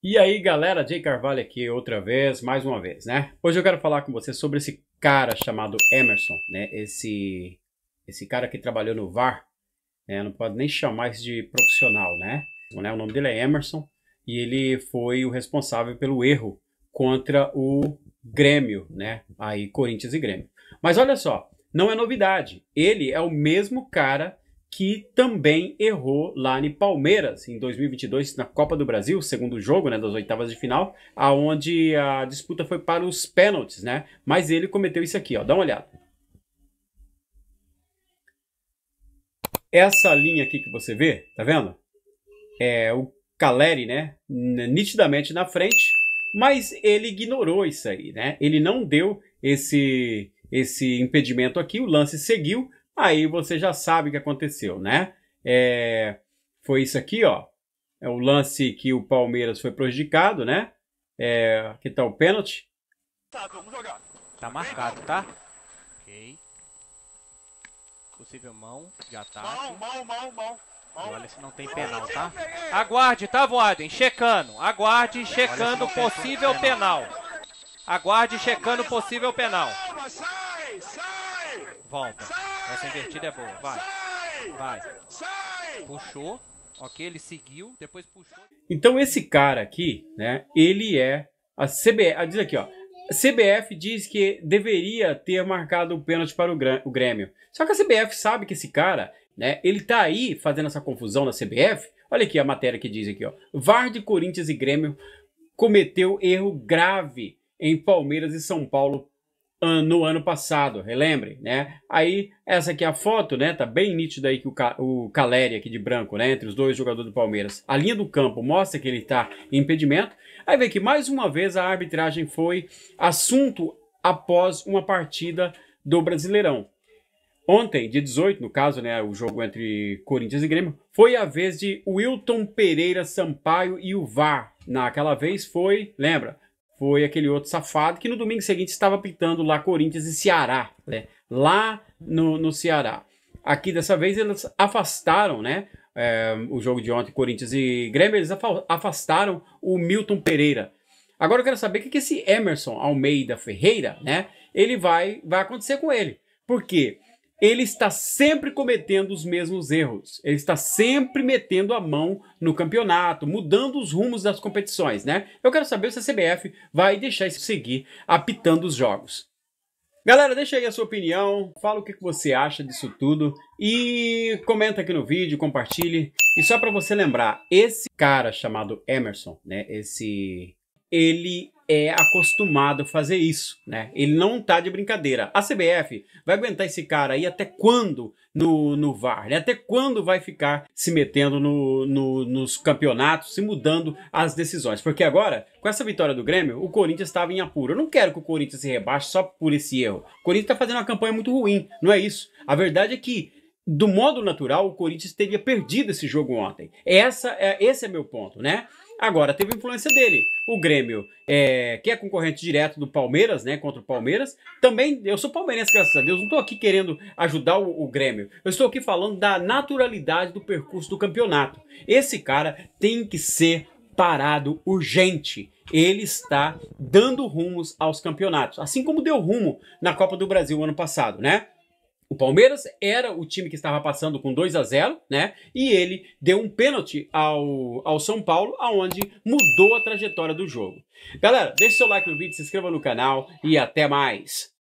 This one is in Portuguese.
E aí galera, Jay Carvalho aqui outra vez, mais uma vez, né? Hoje eu quero falar com você sobre esse cara chamado Emerson, né? Esse, esse cara que trabalhou no VAR, né? não pode nem chamar isso de profissional, né? O nome dele é Emerson e ele foi o responsável pelo erro contra o Grêmio, né? Aí Corinthians e Grêmio. Mas olha só, não é novidade, ele é o mesmo cara que também errou lá em Palmeiras em 2022 na Copa do Brasil, segundo jogo, né, das oitavas de final, aonde a disputa foi para os pênaltis, né? Mas ele cometeu isso aqui, ó, dá uma olhada. Essa linha aqui que você vê, tá vendo? É o Caleri, né, nitidamente na frente, mas ele ignorou isso aí, né? Ele não deu esse esse impedimento aqui, o lance seguiu, Aí você já sabe o que aconteceu, né? É, foi isso aqui, ó. É o lance que o Palmeiras foi prejudicado, né? É, aqui tá o pênalti. Tá, vamos jogar. Tá marcado, tá? Ok. Possível mão de ataque. Mão, mão, mão, mão. Olha se não tem penal, tá? Aguarde, tá, Voaden? Checando. Aguarde, checando possível penal. Aguarde, checando possível penal. Volta. Essa invertida é boa. Vai. Vai. Puxou. Ok, ele seguiu, depois puxou. Então esse cara aqui, né? Ele é a CBF. Ah, diz aqui, ó. A CBF diz que deveria ter marcado o pênalti para o Grêmio. Só que a CBF sabe que esse cara, né? Ele tá aí fazendo essa confusão na CBF. Olha aqui a matéria que diz aqui, ó. VAR de Corinthians e Grêmio cometeu erro grave em Palmeiras e São Paulo no ano passado, relembrem, né? Aí, essa aqui é a foto, né? Tá bem nítida aí que o, Ca o Caleri aqui de branco, né? Entre os dois jogadores do Palmeiras. A linha do campo mostra que ele tá em impedimento. Aí vê que, mais uma vez, a arbitragem foi assunto após uma partida do Brasileirão. Ontem, dia 18, no caso, né, o jogo entre Corinthians e Grêmio, foi a vez de Wilton Pereira Sampaio e o VAR. Naquela vez foi, lembra, foi aquele outro safado que no domingo seguinte estava pintando lá Corinthians e Ceará, né? Lá no, no Ceará. Aqui dessa vez eles afastaram, né? É, o jogo de ontem, Corinthians e Grêmio, eles afastaram o Milton Pereira. Agora eu quero saber o que, que esse Emerson Almeida Ferreira, né? Ele vai, vai acontecer com ele. Por quê? ele está sempre cometendo os mesmos erros. Ele está sempre metendo a mão no campeonato, mudando os rumos das competições, né? Eu quero saber se a CBF vai deixar isso seguir apitando os jogos. Galera, deixa aí a sua opinião, fala o que você acha disso tudo e comenta aqui no vídeo, compartilhe. E só para você lembrar, esse cara chamado Emerson, né, esse ele é acostumado a fazer isso, né? Ele não tá de brincadeira. A CBF vai aguentar esse cara aí até quando no, no VAR, né? Até quando vai ficar se metendo no, no, nos campeonatos se mudando as decisões? Porque agora, com essa vitória do Grêmio, o Corinthians estava em apuro. Eu não quero que o Corinthians se rebaixe só por esse erro. O Corinthians está fazendo uma campanha muito ruim, não é isso? A verdade é que do modo natural, o Corinthians teria perdido esse jogo ontem. Essa é, esse é meu ponto, né? Agora, teve influência dele. O Grêmio, é, que é concorrente direto do Palmeiras, né? Contra o Palmeiras. Também, eu sou palmeirense, graças a Deus. Não estou aqui querendo ajudar o, o, Grêmio. Eu estou aqui falando da naturalidade do percurso do campeonato. Esse cara tem que ser parado urgente. Ele está dando rumos aos campeonatos. Assim como deu rumo na Copa do Brasil ano passado, né? O Palmeiras era o time que estava passando com 2 a 0, né? E ele deu um pênalti ao, ao São Paulo, aonde mudou a trajetória do jogo. Galera, deixe seu like no vídeo, se inscreva no canal e até mais.